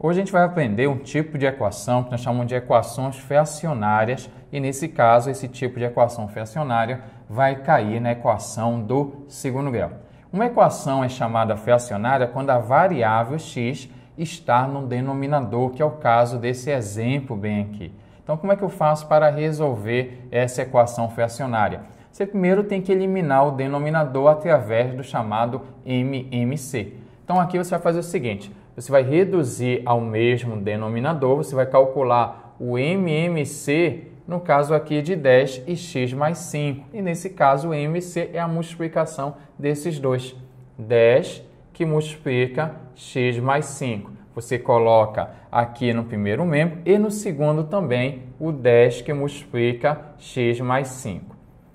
Hoje a gente vai aprender um tipo de equação que nós chamamos de equações fracionárias, e nesse caso, esse tipo de equação fracionária vai cair na equação do segundo grau. Uma equação é chamada fracionária quando a variável x está no denominador, que é o caso desse exemplo bem aqui. Então, como é que eu faço para resolver essa equação fracionária? Você primeiro tem que eliminar o denominador através do chamado MMC. Então, aqui você vai fazer o seguinte: você vai reduzir ao mesmo denominador, você vai calcular o MMC, no caso aqui de 10 e x mais 5. E nesse caso, o MC é a multiplicação desses dois. 10 que multiplica x mais 5. Você coloca aqui no primeiro membro e no segundo também o 10 que multiplica x mais 5.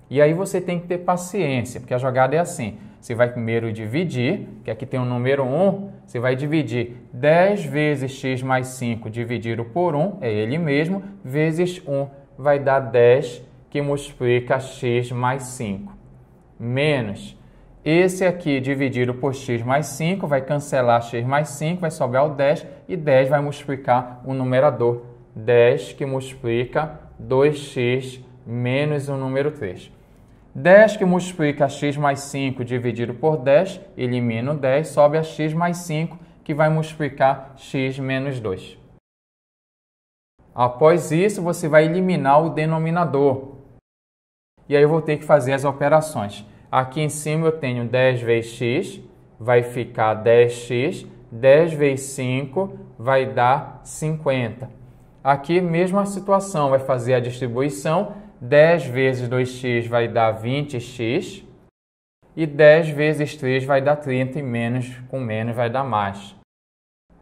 E aí você tem que ter paciência, porque a jogada é assim. Você vai primeiro dividir, que aqui tem o um número 1, você vai dividir 10 vezes x mais 5 dividido por 1, é ele mesmo, vezes 1 vai dar 10, que multiplica x mais 5, menos esse aqui dividido por x mais 5 vai cancelar x mais 5, vai sobrar o 10 e 10 vai multiplicar o numerador. 10 que multiplica 2x menos o número 3. 10 que multiplica x mais 5 dividido por 10, elimina o 10, sobe a x mais 5, que vai multiplicar x menos 2. Após isso, você vai eliminar o denominador. E aí eu vou ter que fazer as operações. Aqui em cima eu tenho 10 vezes x, vai ficar 10x. 10 vezes 5 vai dar 50. Aqui, mesma situação, vai fazer a distribuição 10 vezes 2x vai dar 20x. E 10 vezes 3 vai dar 30 e menos com menos vai dar mais.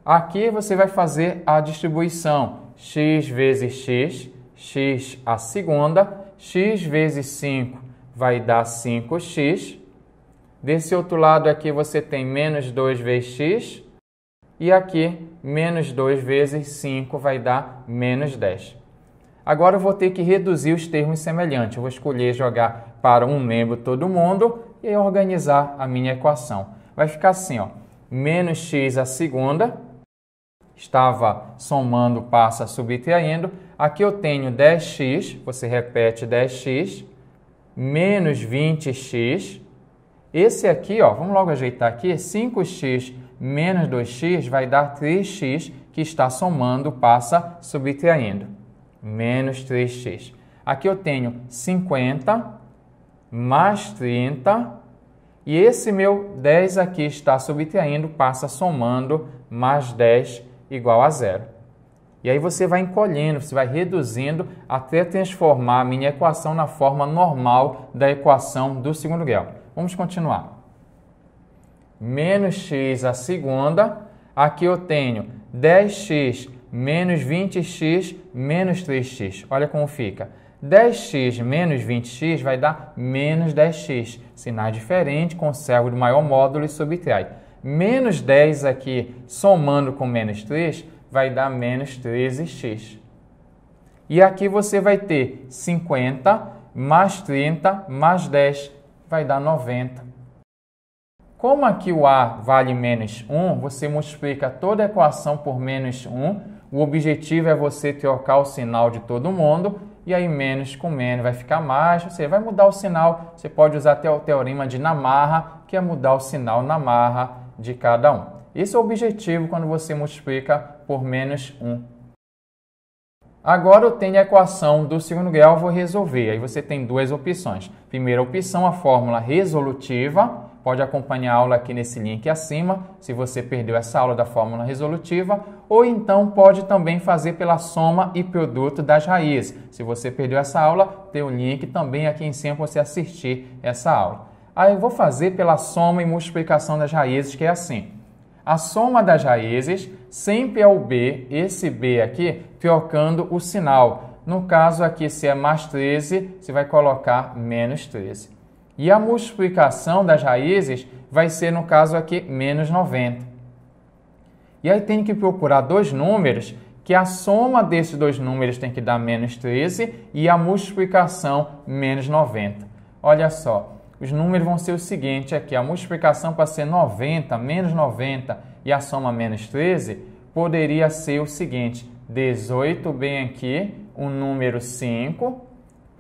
Aqui você vai fazer a distribuição x vezes x, x a segunda, x vezes 5 vai dar 5x. Desse outro lado aqui você tem menos 2 vezes x e aqui menos 2 vezes 5 vai dar menos 10. Agora eu vou ter que reduzir os termos semelhantes. Eu vou escolher jogar para um membro todo mundo e organizar a minha equação. Vai ficar assim, ó, menos x a segunda, estava somando, passa, subtraindo. Aqui eu tenho 10x, você repete 10x, menos 20x. Esse aqui, ó, vamos logo ajeitar aqui, 5x menos 2x vai dar 3x, que está somando, passa, subtraindo menos 3x. Aqui eu tenho 50 mais 30 e esse meu 10 aqui está subtraindo, passa somando mais 10 igual a zero. E aí você vai encolhendo, você vai reduzindo até transformar a minha equação na forma normal da equação do segundo grau. Vamos continuar. Menos x a segunda, aqui eu tenho 10x menos 20x menos 3x. Olha como fica. 10x menos 20x vai dar menos 10x. Sinais diferentes, conserva o maior módulo e subtrai. Menos 10 aqui, somando com menos 3, vai dar menos 13x. E aqui você vai ter 50 mais 30 mais 10, vai dar 90. Como aqui o a vale menos 1, você multiplica toda a equação por menos 1 o objetivo é você trocar o sinal de todo mundo e aí menos com menos vai ficar mais. Você vai mudar o sinal. Você pode usar até o teorema de Namarra, que é mudar o sinal na marra de cada um. Esse é o objetivo quando você multiplica por menos 1. Agora eu tenho a equação do segundo grau, vou resolver. Aí você tem duas opções. Primeira opção, a fórmula resolutiva pode acompanhar a aula aqui nesse link acima, se você perdeu essa aula da fórmula resolutiva, ou então pode também fazer pela soma e produto das raízes. Se você perdeu essa aula, tem o um link também aqui em cima para você assistir essa aula. Aí eu vou fazer pela soma e multiplicação das raízes, que é assim. A soma das raízes sempre é o b, esse b aqui, trocando o sinal. No caso aqui, se é mais 13, você vai colocar menos 13. E a multiplicação das raízes vai ser, no caso aqui, menos 90. E aí tem que procurar dois números que a soma desses dois números tem que dar menos 13 e a multiplicação menos 90. Olha só, os números vão ser o seguinte aqui, a multiplicação para ser 90 menos 90 e a soma menos 13 poderia ser o seguinte, 18 bem aqui, o número 5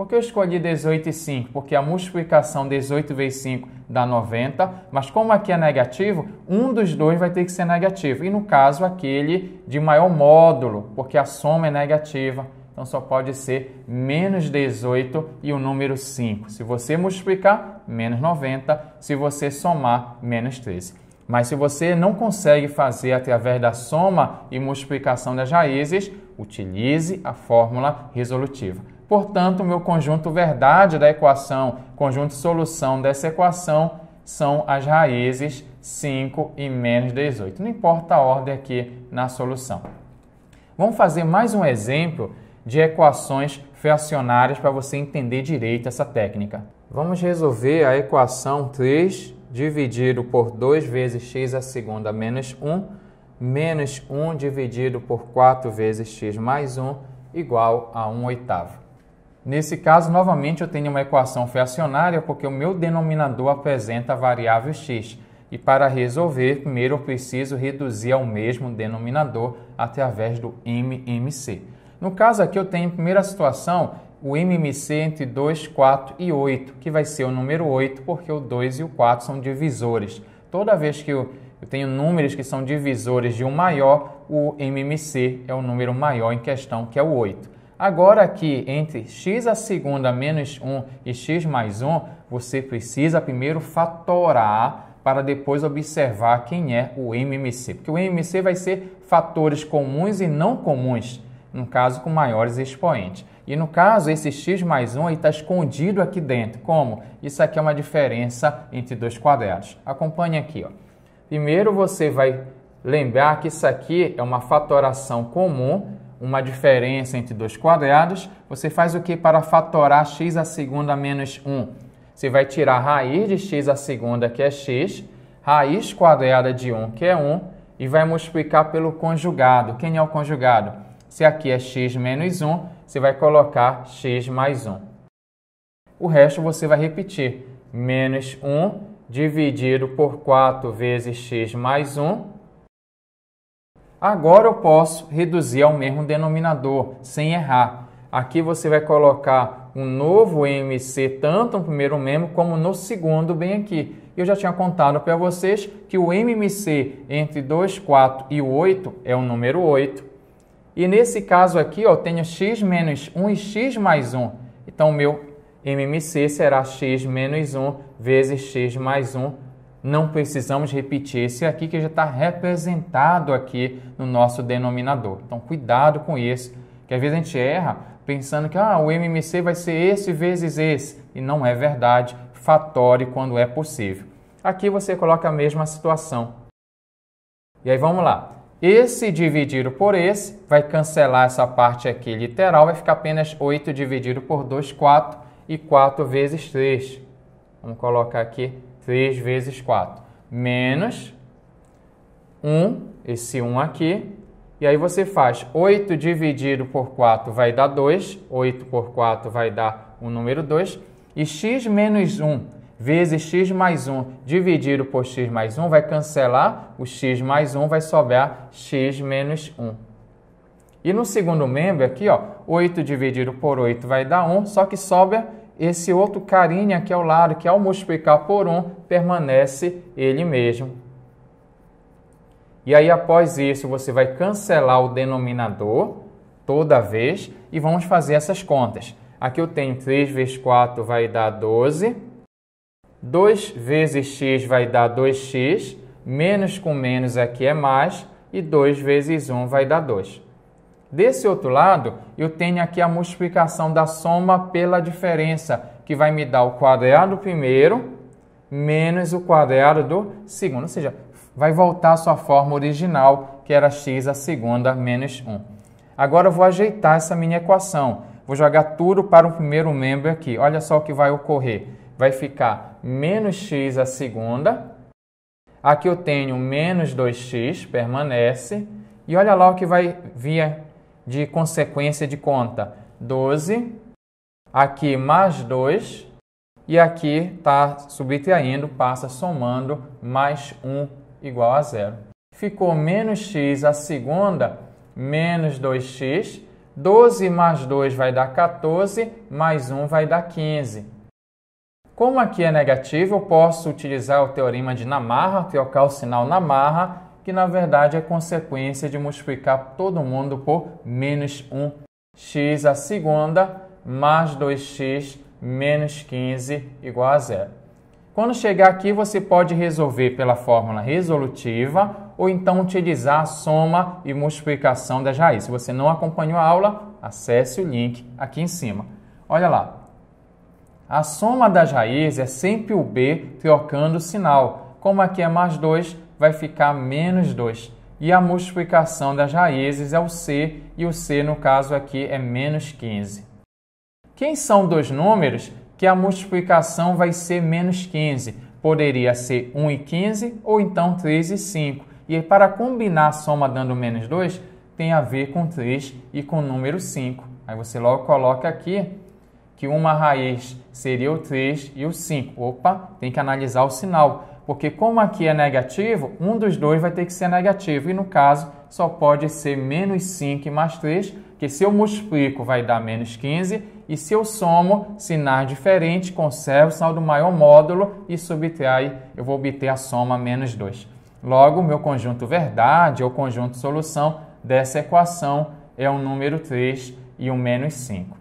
por que eu escolhi 18 e 5? Porque a multiplicação 18 vezes 5 dá 90, mas como aqui é negativo, um dos dois vai ter que ser negativo. E no caso, aquele de maior módulo, porque a soma é negativa. Então só pode ser menos 18 e o número 5. Se você multiplicar, menos 90. Se você somar, menos 13. Mas se você não consegue fazer através da soma e multiplicação das raízes, utilize a fórmula resolutiva. Portanto, o meu conjunto verdade da equação, conjunto solução dessa equação, são as raízes 5 e menos 18. Não importa a ordem aqui na solução. Vamos fazer mais um exemplo de equações fracionárias para você entender direito essa técnica. Vamos resolver a equação 3 dividido por 2 vezes x a segunda menos 1, menos 1 dividido por 4 vezes x mais 1, igual a 1 oitavo. Nesse caso, novamente, eu tenho uma equação fracionária porque o meu denominador apresenta a variável x. E para resolver, primeiro eu preciso reduzir ao mesmo denominador através do MMC. No caso aqui, eu tenho em primeira situação o MMC entre 2, 4 e 8, que vai ser o número 8, porque o 2 e o 4 são divisores. Toda vez que eu tenho números que são divisores de um maior, o MMC é o número maior em questão, que é o 8. Agora aqui, entre x a segunda menos 1 e x mais 1, você precisa primeiro fatorar para depois observar quem é o MMC, porque o MMC vai ser fatores comuns e não comuns, no caso com maiores expoentes. E no caso, esse x mais 1 está escondido aqui dentro. Como? Isso aqui é uma diferença entre dois quadrados. Acompanhe aqui. Ó. Primeiro você vai lembrar que isso aqui é uma fatoração comum uma diferença entre dois quadrados, você faz o que para fatorar x a segunda menos 1? Você vai tirar a raiz de x a segunda, que é x, raiz quadrada de 1, que é 1, e vai multiplicar pelo conjugado. Quem é o conjugado? Se aqui é x menos 1, você vai colocar x mais 1. O resto você vai repetir. Menos 1 dividido por 4 vezes x mais 1 Agora eu posso reduzir ao mesmo denominador, sem errar. Aqui você vai colocar um novo MC, tanto no primeiro membro como no segundo, bem aqui. Eu já tinha contado para vocês que o MMC entre 2, 4 e 8 é o número 8. E nesse caso aqui, ó, eu tenho x menos 1 e x mais 1. Então, o meu MMC será x menos 1 vezes x mais 1 não precisamos repetir esse aqui que já está representado aqui no nosso denominador. Então, cuidado com isso, que às vezes a gente erra pensando que ah, o MMC vai ser esse vezes esse, e não é verdade. Fatore quando é possível. Aqui você coloca a mesma situação. E aí vamos lá. Esse dividido por esse vai cancelar essa parte aqui literal, vai ficar apenas 8 dividido por 2, 4 e 4 vezes 3. Vamos colocar aqui 3 vezes 4, menos 1, esse 1 aqui, e aí você faz 8 dividido por 4 vai dar 2, 8 por 4 vai dar o número 2, e x menos 1 vezes x mais 1 dividido por x mais 1 vai cancelar o x mais 1, vai sobrar x menos 1. E no segundo membro aqui, ó, 8 dividido por 8 vai dar 1, só que sobra esse outro carinha aqui ao é lado, que ao multiplicar por 1, permanece ele mesmo. E aí, após isso, você vai cancelar o denominador toda vez e vamos fazer essas contas. Aqui eu tenho 3 vezes 4 vai dar 12, 2 vezes x vai dar 2x, menos com menos aqui é, é mais, e 2 vezes 1 vai dar 2. Desse outro lado, eu tenho aqui a multiplicação da soma pela diferença, que vai me dar o quadrado do primeiro menos o quadrado do segundo. Ou seja, vai voltar à sua forma original, que era x a segunda menos 1. Agora eu vou ajeitar essa minha equação. Vou jogar tudo para o primeiro membro aqui. Olha só o que vai ocorrer. Vai ficar menos x a segunda. Aqui eu tenho menos 2x, permanece. E olha lá o que vai vir de consequência de conta. 12, aqui mais 2, e aqui está subtraindo, passa somando mais 1 igual a zero. Ficou menos x a segunda, menos 2x. 12 mais 2 vai dar 14, mais 1 vai dar 15. Como aqui é negativo, eu posso utilizar o teorema de Namarra, trocar o sinal Namarra que na verdade é consequência de multiplicar todo mundo por menos 1. x a segunda mais 2x menos 15 igual a zero. Quando chegar aqui, você pode resolver pela fórmula resolutiva ou então utilizar a soma e multiplicação das raízes. Se você não acompanhou a aula, acesse o link aqui em cima. Olha lá. A soma das raízes é sempre o b trocando o sinal. Como aqui é mais 2, vai ficar menos 2. E a multiplicação das raízes é o C, e o C, no caso aqui, é menos 15. Quem são dois números que a multiplicação vai ser menos 15? Poderia ser 1 e 15 ou então 3 e 5. E para combinar a soma dando menos 2, tem a ver com 3 e com o número 5. Aí você logo coloca aqui que uma raiz seria o 3 e o 5. Opa, tem que analisar o sinal. Porque como aqui é negativo, um dos dois vai ter que ser negativo. E no caso, só pode ser menos 5 mais 3, que se eu multiplico vai dar menos 15. E se eu somo sinais diferentes, conservo o sinal do maior módulo e subtrai, eu vou obter a soma menos 2. Logo, meu conjunto verdade ou conjunto solução dessa equação é o número 3 e o menos 5.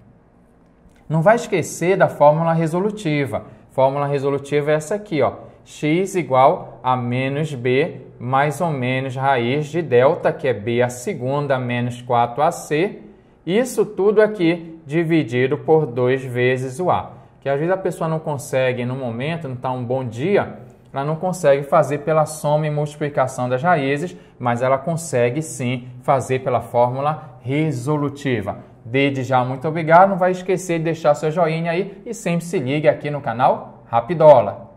Não vai esquecer da fórmula resolutiva. Fórmula resolutiva é essa aqui, ó x igual a menos b mais ou menos raiz de delta, que é b a segunda menos 4ac, isso tudo aqui dividido por 2 vezes o a. Que às vezes a pessoa não consegue no momento, não está um bom dia, ela não consegue fazer pela soma e multiplicação das raízes, mas ela consegue sim fazer pela fórmula resolutiva. Desde já, muito obrigado. Não vai esquecer de deixar seu joinha aí e sempre se ligue aqui no canal Rapidola.